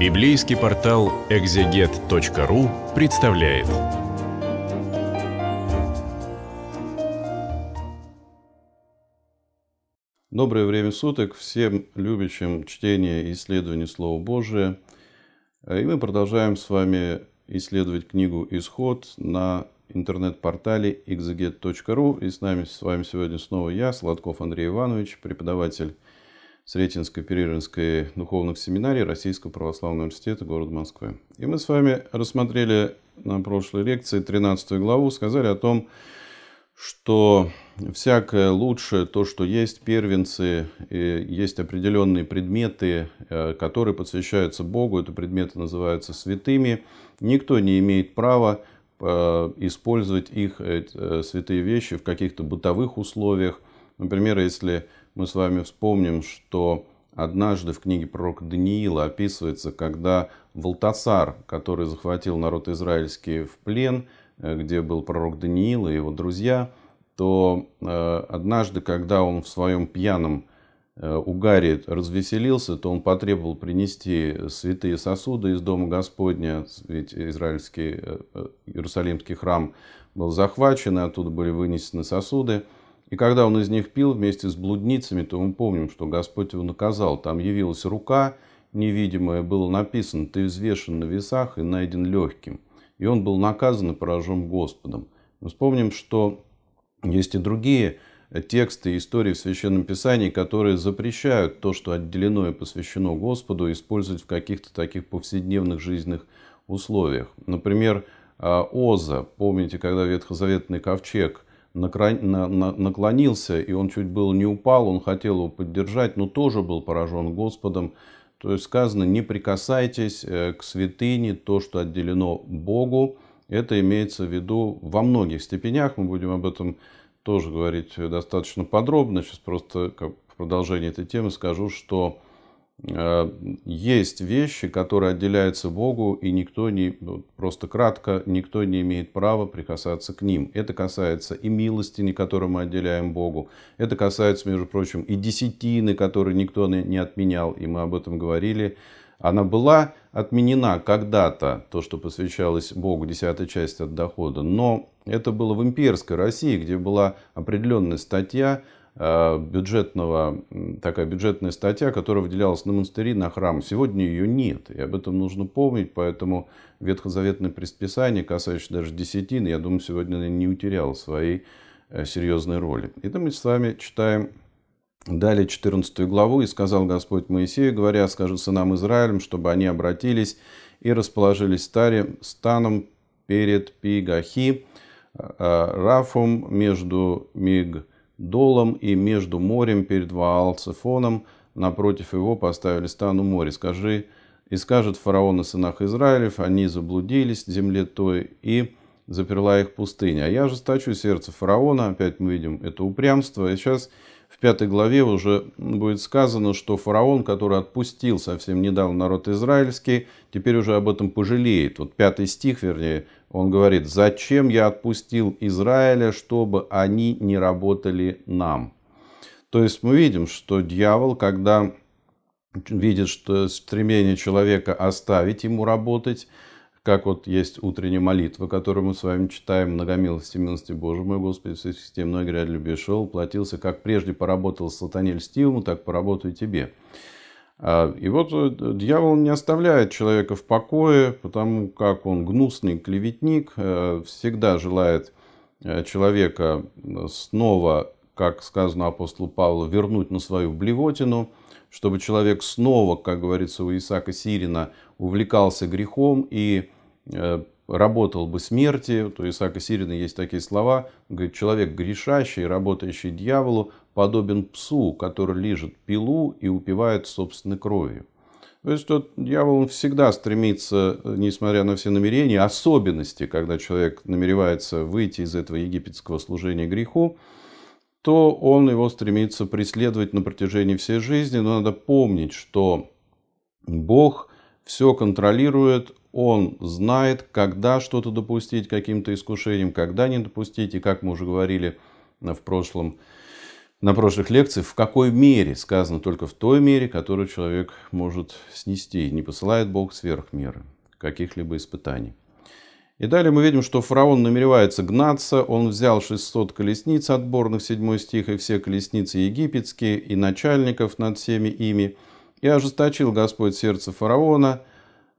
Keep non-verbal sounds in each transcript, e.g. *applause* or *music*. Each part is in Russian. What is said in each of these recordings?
Библейский портал экзегет.ру представляет. Доброе время суток всем любящим чтение и исследование Слова Божия. И мы продолжаем с вами исследовать книгу «Исход» на интернет-портале exeget.ru. И с нами, с вами сегодня снова я, Сладков Андрей Иванович, преподаватель Сретенской Переринской духовных семинарий Российского православного университета города Москвы. И мы с вами рассмотрели на прошлой лекции 13 главу, сказали о том, что всякое лучшее, то, что есть первенцы, есть определенные предметы, э, которые посвящаются Богу, это предметы называются святыми, никто не имеет права э, использовать их, э, святые вещи, в каких-то бытовых условиях. Например, если мы с вами вспомним, что однажды в книге пророка Даниила описывается, когда Валтасар, который захватил народ израильский в плен, э, где был пророк Даниил и его друзья, то э, однажды, когда он в своем пьяном э, угаре развеселился, то он потребовал принести святые сосуды из Дома Господня, ведь израильский Иерусалимский храм был захвачен, и оттуда были вынесены сосуды – и когда он из них пил вместе с блудницами, то мы помним, что Господь его наказал. Там явилась рука невидимая, было написано «Ты взвешен на весах и найден легким». И он был наказан и поражен Господом. Мы вспомним, что есть и другие тексты и истории в Священном Писании, которые запрещают то, что отделено и посвящено Господу, использовать в каких-то таких повседневных жизненных условиях. Например, э, Оза. Помните, когда ветхозаветный ковчег – наклонился, и он чуть было не упал, он хотел его поддержать, но тоже был поражен Господом. То есть сказано, не прикасайтесь э, к святыне, то, что отделено Богу. Это имеется в виду во многих степенях, мы будем об этом тоже говорить э, достаточно подробно. Сейчас просто в продолжении этой темы скажу, что Э, есть вещи, которые отделяются Богу, и никто не, ну, просто кратко, никто не имеет права прикасаться к ним. Это касается и милостини, которую мы отделяем Богу. Это касается, между прочим, и десятины, которые никто не отменял, и мы об этом говорили. Она была отменена когда-то, то, что посвящалось Богу, десятая часть от дохода, но это было в имперской России, где была определенная статья, Э, бюджетного, такая бюджетная статья, которая выделялась на монастыри, на храм. Сегодня ее нет, и об этом нужно помнить, поэтому ветхозаветное предписание, касающееся даже десятин, я думаю, сегодня не утерял своей э, серьезной роли. Итак, мы с вами читаем далее 14 главу. «И сказал Господь Моисею, говоря, «Скажу сынам Израилем, чтобы они обратились и расположились старе, станом перед Пигахи, э, Рафом между Миг долом и между морем перед Ваалцефоном, напротив его поставили стану море. Скажи, и скажет фараон о сынах Израилев, они заблудились в земле той, и заперла их пустыня. А я ожесточу сердце фараона, опять мы видим это упрямство, и сейчас в пятой главе уже будет сказано, что фараон, который отпустил совсем недавно народ израильский, теперь уже об этом пожалеет. Вот пятый стих, вернее, он говорит, зачем я отпустил Израиля, чтобы они не работали нам? То есть мы видим, что дьявол, когда видит что стремление человека оставить ему работать, как вот есть утренняя молитва, которую мы с вами читаем, «Многомилости, милости Божий мой, Господи, все системной гряд любви шел, платился, как прежде поработал сатане льстивому, так поработаю тебе». А, и вот э, дьявол не оставляет человека в покое, потому как он гнусный клеветник, э, всегда желает э, человека снова, как сказано апостолу Павлу, вернуть на свою блевотину, чтобы человек снова, как говорится у Исаака Сирина, увлекался грехом и работал бы смерти, то Исаака Сирина есть такие слова, говорит, человек грешащий, работающий дьяволу, подобен псу, который лижет пилу и упивает собственной кровью. То есть тот дьявол всегда стремится, э, несмотря на все намерения, особенности, когда человек намеревается выйти из этого египетского служения греху, то он его стремится преследовать на протяжении всей жизни. Но надо помнить, что Бог все контролирует, Он знает, когда что-то допустить каким-то искушением, когда не допустить. И как мы уже говорили в прошлом на прошлых лекциях, в какой мере сказано только в той мере, которую человек может снести. Не посылает Бог сверх меры каких-либо испытаний. И далее мы видим, что фараон намеревается гнаться. Он взял 600 колесниц отборных, 7 стих, и все колесницы египетские, и начальников над всеми ими. И ожесточил Господь сердце фараона,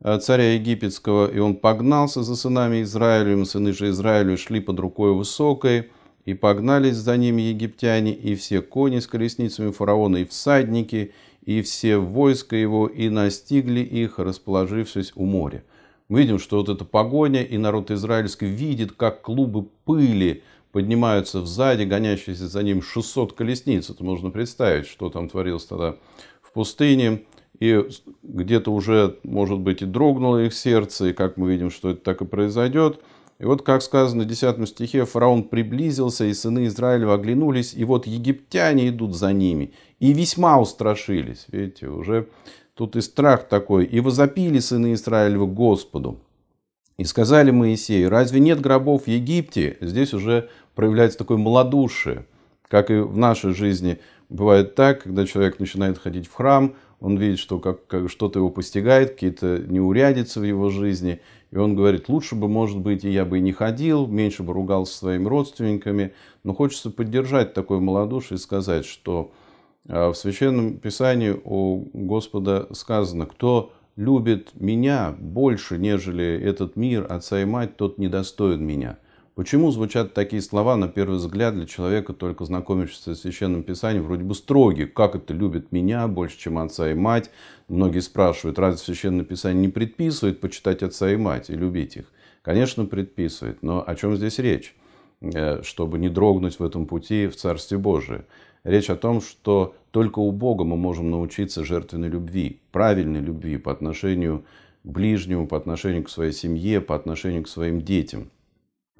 э, царя египетского, и он погнался за сынами Израилем, сыны же Израилю шли под рукой высокой, и погнались за ними египтяне, и все кони с колесницами фараона, и всадники, и все войско его, и настигли их, расположившись у моря. Мы видим, что вот эта погоня, и народ израильский видит, как клубы пыли поднимаются сзади, гонящиеся за ним 600 колесниц. Это можно представить, что там творилось тогда в пустыне. И где-то уже, может быть, и дрогнуло их сердце, и как мы видим, что это так и произойдет – и вот, как сказано в 10 стихе, фараон приблизился, и сыны Израиля оглянулись, и вот египтяне идут за ними, и весьма устрашились. Видите, уже тут и страх такой. «И возопили сыны Израиля к Господу, и сказали Моисею, разве нет гробов в Египте?» Здесь уже проявляется такое малодушие, как и в нашей жизни бывает так, когда человек начинает ходить в храм, он видит, что как, как что-то его постигает, какие-то неурядицы в его жизни – и он говорит, лучше бы, может быть, и я бы и не ходил, меньше бы ругался со своими родственниками. Но хочется поддержать такое малодушие и сказать, что а, в Священном Писании у Господа сказано, кто любит меня больше, нежели этот мир, отца и мать, тот недостоин меня – Почему звучат такие слова, на первый взгляд, для человека, только знакомившегося с Священным Писанием, вроде бы строгие? Как это любит меня больше, чем отца и мать? Многие спрашивают, разве Священное Писание не предписывает почитать отца и мать и любить их? Конечно, предписывает, но о чем здесь речь? Э, чтобы не дрогнуть в этом пути в Царстве Божие. Речь о том, что только у Бога мы можем научиться жертвенной любви, правильной любви по отношению к ближнему, по отношению к своей семье, по отношению к своим детям –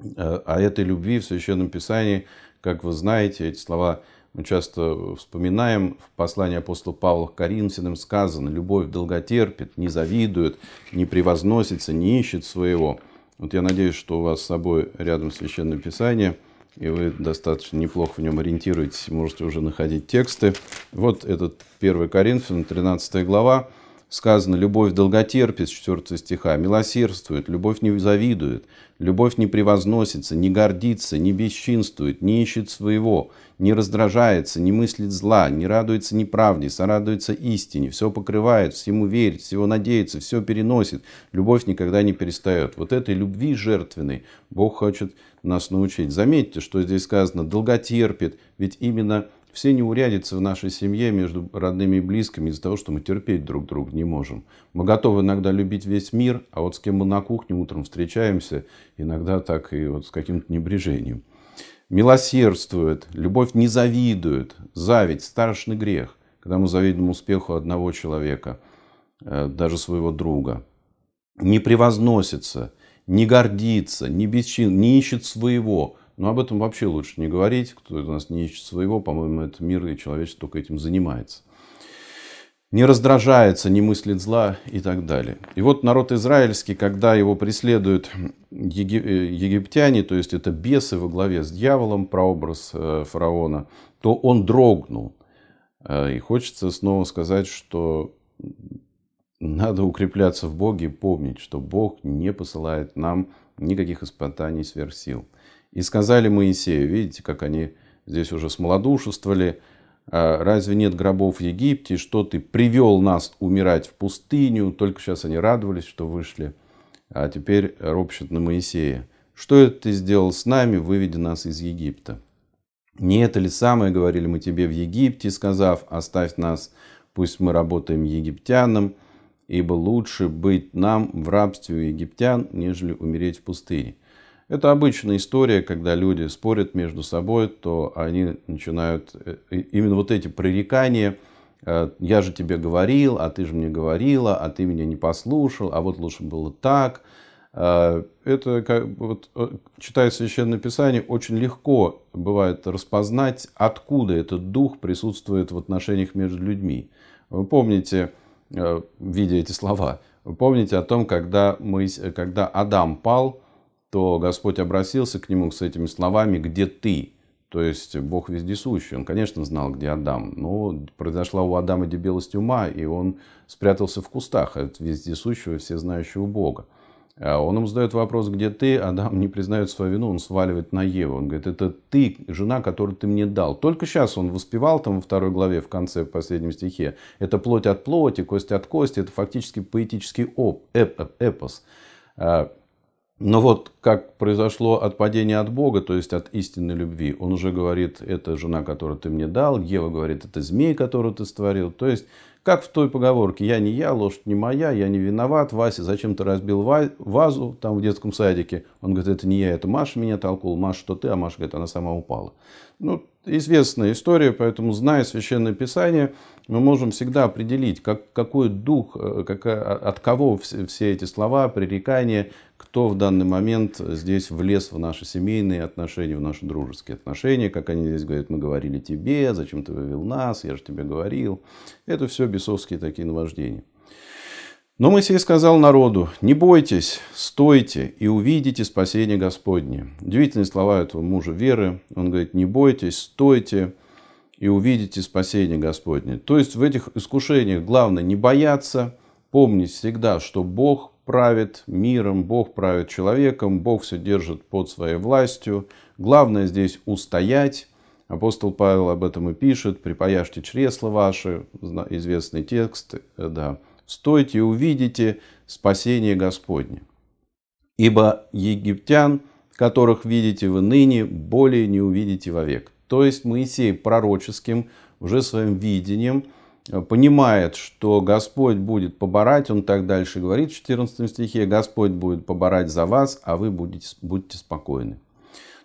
о э, а этой любви в Священном Писании, как вы знаете, эти слова мы часто вспоминаем, в послании апостола Павла к Коринфянам сказано, любовь долготерпит, не завидует, не превозносится, не ищет своего. Вот я надеюсь, что у вас с собой рядом Священное Писание, и вы достаточно неплохо в нем ориентируетесь, можете уже находить тексты. Вот этот 1 Коринфян, 13 глава, сказано, любовь долготерпит, 4 стиха, милосердствует, любовь не завидует, любовь не превозносится, не гордится, не бесчинствует, не ищет своего, не раздражается, не мыслит зла, не радуется неправде, сорадуется истине, все покрывает, всему верит, всего надеется, все переносит, любовь никогда не перестает. Вот этой любви жертвенной Бог хочет нас научить. Заметьте, что здесь сказано, долготерпит, ведь именно все неурядицы в нашей семье между родными и близкими из-за того, что мы терпеть друг друга не можем. Мы готовы иногда любить весь мир, а вот с кем мы на кухне утром встречаемся, иногда так и вот с каким-то небрежением. Милосердствует, любовь не завидует, зависть – страшный грех, когда мы завидуем успеху одного человека, э, даже своего друга. Не превозносится, не гордится, не бесчин, не ищет своего – но об этом вообще лучше не говорить. Кто у нас не ищет своего, по-моему, это мир и человечество только этим занимается. Не раздражается, не мыслит зла и так далее. И вот народ израильский, когда его преследуют э, египтяне, то есть это бесы во главе с дьяволом, прообраз э, фараона, то он дрогнул. Э, и хочется снова сказать, что надо укрепляться в Боге и помнить, что Бог не посылает нам никаких испытаний сверх сил. И сказали Моисею, видите, как они здесь уже смолодушествовали, а разве нет гробов в Египте, что ты привел нас умирать в пустыню, только сейчас они радовались, что вышли, а теперь ропщут на Моисея. Что это ты сделал с нами, выведи нас из Египта? Не это ли самое говорили мы тебе в Египте, сказав, оставь нас, пусть мы работаем египтянам, ибо лучше быть нам в рабстве у египтян, нежели умереть в пустыне. Это обычная история, когда люди спорят между собой, то они начинают э, именно вот эти пререкания. Э, Я же тебе говорил, а ты же мне говорила, а ты меня не послушал, а вот лучше было так. Э, это, как, вот, читая Священное Писание, очень легко бывает распознать, откуда этот дух присутствует в отношениях между людьми. Вы помните, видя эти слова, вы помните о том, когда, мы, когда Адам пал, то Господь обратился к нему с этими словами «Где ты?». То есть Бог вездесущий. Он, конечно, знал, где Адам. Но произошла у Адама дебелость ума, и он спрятался в кустах от вездесущего, всезнающего Бога. А он ему задает вопрос, где ты? Адам не признает свою вину, он сваливает на Еву. Он говорит, это ты, жена, которую ты мне дал. Только сейчас он воспевал там во второй главе, в конце, в последнем стихе. Это плоть от плоти, кость от кости. Это фактически поэтический оп, эп, эп, эпос. А, но вот как произошло отпадение от Бога, то есть от истинной любви, он уже говорит, это жена, которую ты мне дал, Ева говорит, это змей, которую ты створил. То есть, как в той поговорке, я не я, лошадь не моя, я не виноват, Вася, зачем ты разбил вазу там в детском садике? Он говорит, это не я, это Маша меня толкнула, Маша, что ты, а Маша говорит, она сама упала. Ну, известная история, поэтому, зная Священное Писание, мы можем всегда определить, как, какой дух, э, как, от кого все, все эти слова, пререкания, кто в данный момент здесь влез в наши семейные отношения, в наши дружеские отношения, как они здесь говорят, мы говорили тебе, зачем ты вывел нас, я же тебе говорил. Это все бесовские такие наваждения. Но Моисей сказал народу, не бойтесь, стойте и увидите спасение Господне. Удивительные слова этого мужа веры. Он говорит, не бойтесь, стойте и увидите спасение Господне. То есть в этих искушениях главное не бояться, помнить всегда, что Бог правит миром, Бог правит человеком, Бог все держит под своей властью. Главное здесь устоять. Апостол Павел об этом и пишет. «Припаяшьте чресла ваши», известный текст, э, да. «Стойте и увидите спасение Господне. Ибо египтян, которых видите вы ныне, более не увидите вовек». То есть Моисей пророческим, уже своим видением – понимает, что Господь будет поборать, он так дальше говорит в 14 стихе, Господь будет поборать за вас, а вы будете, будете спокойны.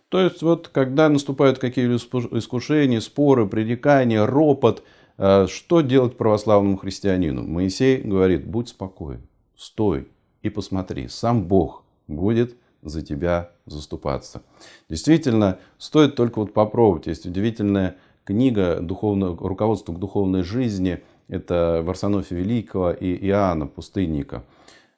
То есть вот когда наступают какие либо искушения, споры, пререкания, ропот, э, что делать православному христианину? Моисей говорит, будь спокоен, стой и посмотри, сам Бог будет за тебя заступаться. Действительно, стоит только вот попробовать. Есть удивительная книга духовное, «Руководство к духовной жизни» это Варсонофия Великого и Иоанна Пустынника,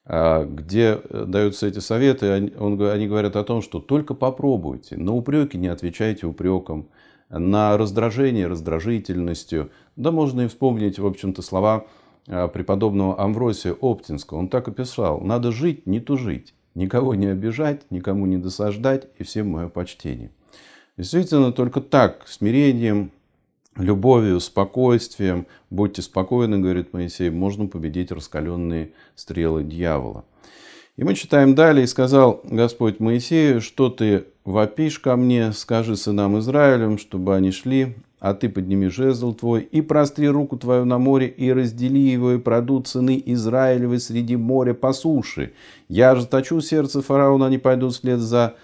а, где э, даются эти советы, они говорят о том, что только попробуйте, на упреки не отвечайте упреком, на раздражение раздражительностью. Да можно и вспомнить, в общем-то, слова а, преподобного Амвросия Оптинского. Он так и писал, надо жить, не тужить, никого не обижать, никому не досаждать и всем мое почтение. Действительно, только так, смирением, любовью, спокойствием, будьте спокойны, говорит Моисей, можно победить раскаленные стрелы дьявола. И мы читаем далее, и сказал Господь Моисею, что ты вопишь ко мне, скажи сынам Израилем, чтобы они шли, а ты подними жезл твой, и простри руку твою на море, и раздели его, и продут сыны Израилевы среди моря по суше. Я же точу сердце фараона, они пойдут вслед за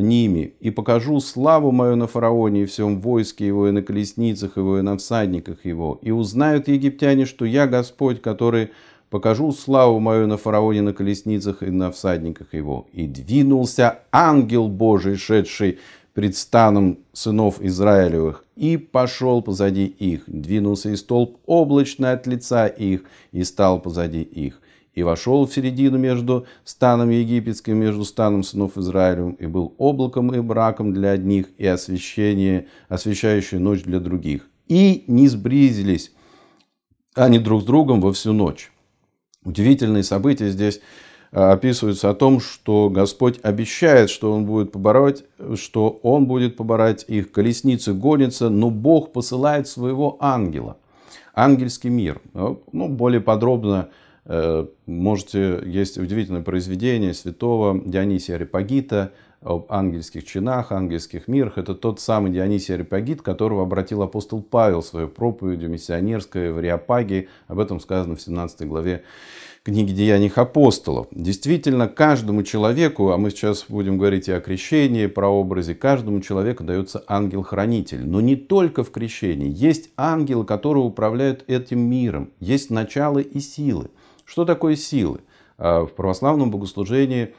ними, и покажу славу мою на фараоне и всем войске его, и на колесницах его, и на всадниках его. И узнают египтяне, что я Господь, который покажу славу мою на фараоне, на колесницах и на всадниках его. И двинулся ангел Божий, шедший пред станом сынов Израилевых, и пошел позади их. Двинулся и столб облачный от лица их, и стал позади их и вошел в середину между станом египетским, между станом сынов Израилем, и был облаком и браком для одних, и освещение, освещающая ночь для других. И не сбризились они друг с другом во всю ночь. Удивительные события здесь э, описываются о том, что Господь обещает, что Он будет побороть, что Он будет поборать их, колесницы гонятся, но Бог посылает своего ангела, ангельский мир. Ну, ну более подробно Э, можете, есть удивительное произведение святого Дионисия Репагита об ангельских чинах, ангельских мирах. Это тот самый Дионисий Репагит, которого обратил апостол Павел в своей проповеди миссионерской в Реопаге. Об этом сказано в 17 главе книги «Деяний апостолов». Действительно, каждому человеку, а мы сейчас будем говорить и о крещении, про образе, каждому человеку дается ангел-хранитель. Но не только в крещении. Есть ангелы, которые управляют этим миром. Есть начало и силы. Что такое силы? А, в православном богослужении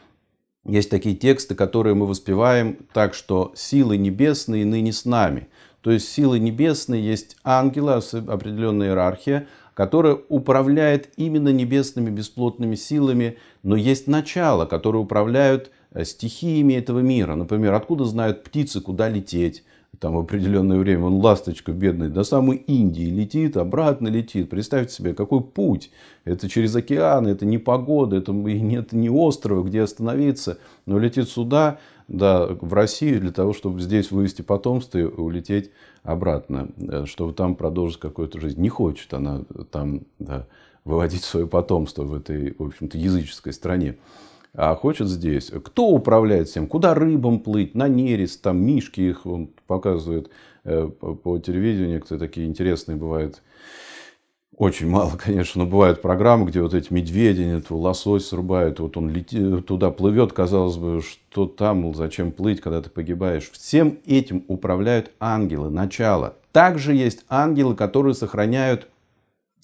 есть такие тексты, которые мы воспеваем так, что силы небесные ныне с нами. То есть силы небесные есть ангелы, определенная иерархия, которая управляет именно небесными бесплотными силами, но есть начало, которое управляют э, стихиями этого мира. Например, откуда знают птицы, куда лететь, там в определенное время он ласточка бедный до самой Индии летит, обратно летит. Представьте себе, какой путь. Это через океан, это не погода, это *laughs* нет ни острова, где остановиться. Но летит сюда, да, в Россию для того, чтобы здесь вывести потомство и улететь обратно, э, чтобы там продолжить какую-то жизнь. Не хочет она там да, выводить свое потомство в этой, в общем-то, языческой стране а хочет здесь. Кто управляет всем? Куда рыбам плыть? На нерест, там мишки их он показывает э, по телевидению. некоторые такие интересные бывают. Очень мало, *laughs* конечно, но бывают программы, где вот эти медведи, лосось срубают, вот он летит, туда плывет, казалось бы, что там, зачем плыть, когда ты погибаешь. Всем этим управляют ангелы, начало. Также есть ангелы, которые сохраняют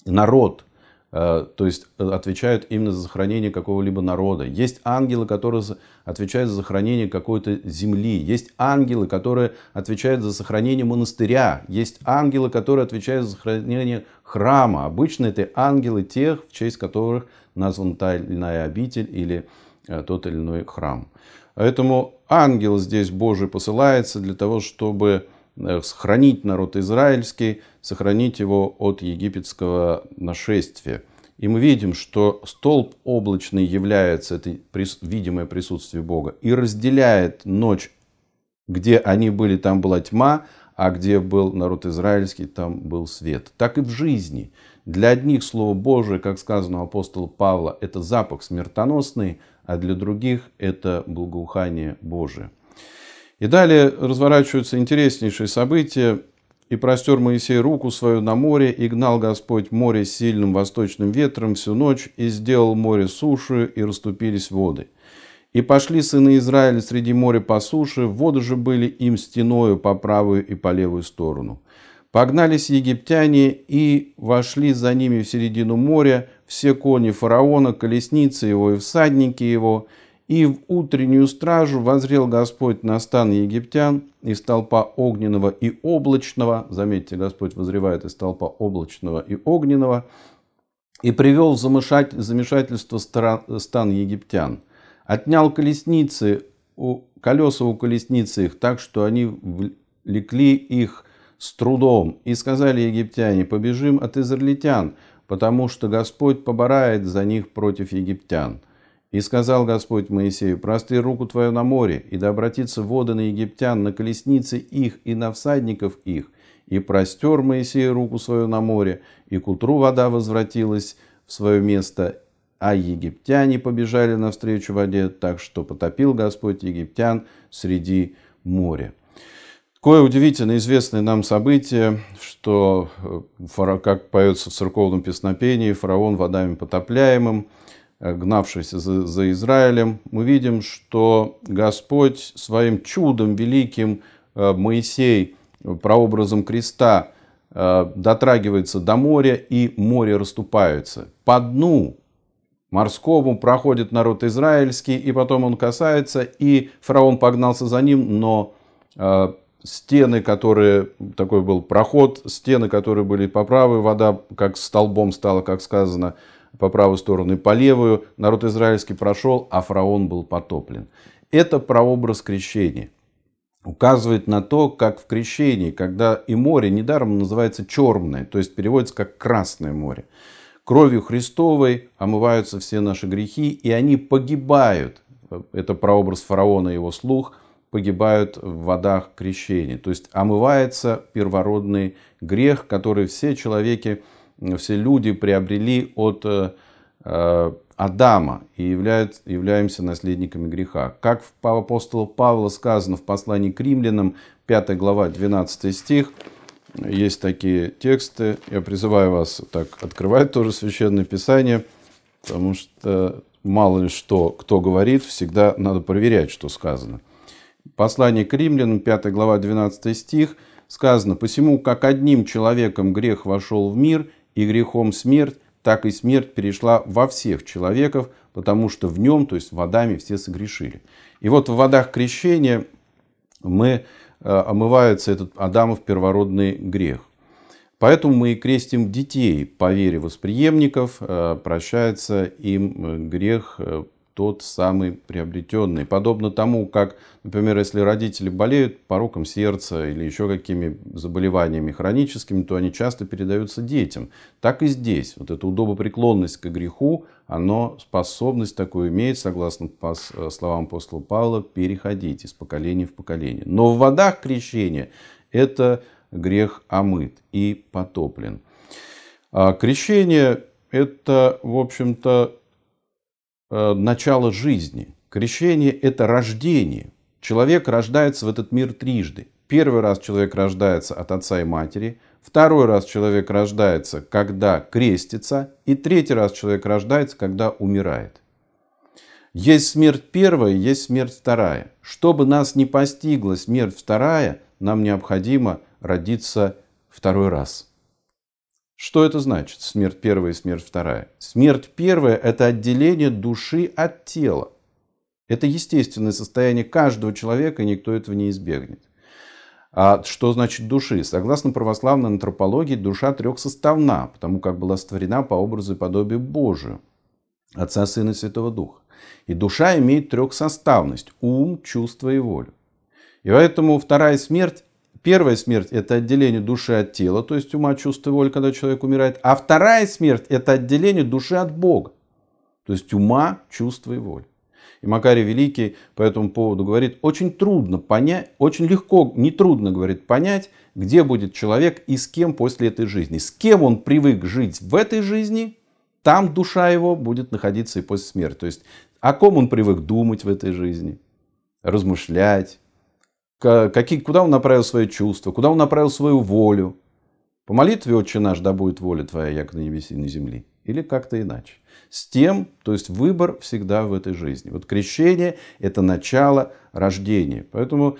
народ – Э, то есть э, отвечают именно за сохранение какого-либо народа. Есть ангелы, которые отвечают за сохранение какой-то земли. Есть ангелы, которые отвечают за сохранение монастыря. Есть ангелы, которые отвечают за сохранение храма. Обычно это ангелы тех, в честь которых назван та или иная обитель или э, тот или иной храм. Поэтому ангел здесь Божий посылается для того, чтобы Э, сохранить народ израильский, сохранить его от египетского нашествия. И мы видим, что столб облачный является это видимое присутствие Бога и разделяет ночь, где они были, там была тьма, а где был народ израильский, там был свет. Так и в жизни. Для одних Слово Божие, как сказано у апостола Павла, это запах смертоносный, а для других это благоухание Божие. И далее разворачиваются интереснейшие события. «И простер Моисей руку свою на море, и гнал Господь море с сильным восточным ветром всю ночь, и сделал море суши, и расступились воды. И пошли сыны Израиля среди моря по суше, воды же были им стеною по правую и по левую сторону. Погнались египтяне и вошли за ними в середину моря, все кони фараона, колесницы его и всадники его, и в утреннюю стражу возрел Господь на стан египтян из толпа огненного и облачного. Заметьте, Господь возревает из толпа облачного и огненного. И привел в замешательство стан египтян. Отнял колесницы, у колеса у колесницы их так, что они влекли их с трудом. И сказали египтяне, побежим от израильтян, потому что Господь поборает за них против египтян. И сказал Господь Моисею, прости руку твою на море, и да обратится вода на египтян, на колесницы их и на всадников их. И простер Моисей руку свою на море, и к утру вода возвратилась в свое место, а египтяне побежали навстречу воде, так что потопил Господь египтян среди моря. Такое удивительно известное нам событие, что, э, как поется в церковном песнопении, фараон водами потопляемым – гнавшись за, за Израилем, мы видим, что Господь своим чудом великим э, Моисей прообразом креста э, дотрагивается до моря, и море расступается. По дну морскому проходит народ израильский, и потом он касается, и фараон погнался за ним, но э, стены, которые, такой был проход, стены, которые были по правой, вода как столбом стала, как сказано, по правую сторону и по левую. Народ израильский прошел, а фараон был потоплен. Это прообраз крещения. Указывает на то, как в крещении, когда и море недаром называется черное, то есть переводится как красное море. Кровью Христовой омываются все наши грехи, и они погибают. Это прообраз фараона и его слух – погибают в водах крещения. То есть омывается первородный грех, который все человеки все люди приобрели от э, э, Адама и являют, являемся наследниками греха. Как в апостола Павла сказано в послании к римлянам, 5 глава, 12 стих, есть такие тексты. Я призываю вас так открывать тоже Священное Писание, потому что мало ли что кто говорит, всегда надо проверять, что сказано. Послание к римлянам, 5 глава, 12 стих, сказано, «Посему, как одним человеком грех вошел в мир, и грехом смерть, так и смерть перешла во всех человеков, потому что в нем, то есть в адаме, все согрешили. И вот в водах крещения мы, э, омывается этот Адамов первородный грех. Поэтому мы и крестим детей по вере восприемников, э, прощается им э, грех тот самый приобретенный. Подобно тому, как, например, если родители болеют пороком сердца или еще какими заболеваниями хроническими, то они часто передаются детям. Так и здесь. Вот эта удобопреклонность к греху, она способность такую имеет, согласно словам апостола Павла, переходить из поколения в поколение. Но в водах крещения это грех омыт и потоплен. А крещение – это, в общем-то, Э, начало жизни. Крещение – это рождение. Человек рождается в этот мир трижды. Первый раз человек рождается от отца и матери, второй раз человек рождается, когда крестится, и третий раз человек рождается, когда умирает. Есть смерть первая, есть смерть вторая. Чтобы нас не постигла смерть вторая, нам необходимо родиться второй раз – что это значит? Смерть первая и смерть вторая. Смерть первая – это отделение души от тела. Это естественное состояние каждого человека, и никто этого не избегнет. А что значит души? Согласно православной антропологии, душа трехсоставна, потому как была створена по образу и подобию Божию, Отца, Сына и Святого Духа. И душа имеет трехсоставность – ум, чувство и волю. И поэтому вторая смерть Первая смерть – это отделение души от тела, то есть ума, чувства, и воли, когда человек умирает. А вторая смерть – это отделение души от Бога, то есть ума, чувства и воли. И Макарий Великий по этому поводу говорит, очень трудно понять, очень легко, нетрудно, говорит, понять, где будет человек и с кем после этой жизни. С кем он привык жить в этой жизни, там душа его будет находиться и после смерти. То есть о ком он привык думать в этой жизни, размышлять, какие, куда он направил свои чувства, куда он направил свою волю. По молитве «Отче наш, да будет воля твоя, як на небесе и на земле». Или как-то иначе. С тем, то есть выбор всегда в этой жизни. Вот крещение – это начало рождения. Поэтому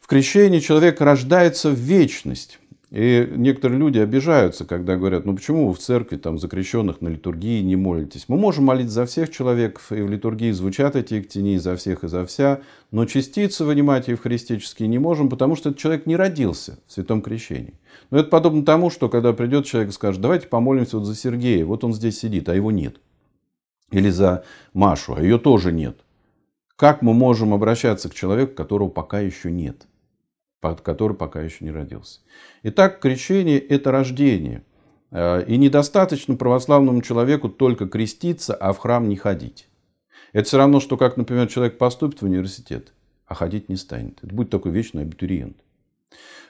в крещении человек рождается в вечность. И некоторые люди обижаются, когда говорят, ну почему вы в церкви там закрещенных на литургии не молитесь? Мы можем молить за всех человеков, и в литургии звучат эти тени за всех и за вся, но частицы вынимать евхаристические не можем, потому что этот человек не родился в святом крещении. Но это подобно тому, что когда придет человек и скажет, давайте помолимся вот за Сергея, вот он здесь сидит, а его нет. Или за Машу, а ее тоже нет. Как мы можем обращаться к человеку, которого пока еще нет? который пока еще не родился. Итак, крещение – это рождение. Э, и недостаточно православному человеку только креститься, а в храм не ходить. Это все равно, что как, например, человек поступит в университет, а ходить не станет. Это будет такой вечный абитуриент.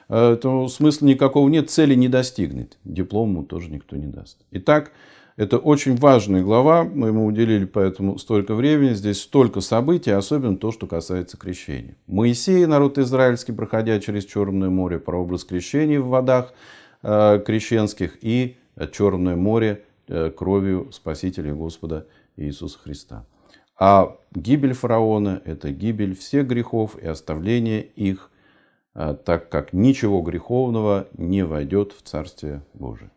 Э, этого смысла никакого нет, цели не достигнет. Диплом ему тоже никто не даст. Итак, это очень важная глава, мы ему уделили поэтому столько времени, здесь столько событий, особенно то, что касается крещения. Моисей, народ израильский, проходя через Черное море, прообраз крещения в водах э, крещенских и э, Черное море э, кровью Спасителя Господа Иисуса Христа. А гибель фараона – это гибель всех грехов и оставление их, э, так как ничего греховного не войдет в Царствие Божие.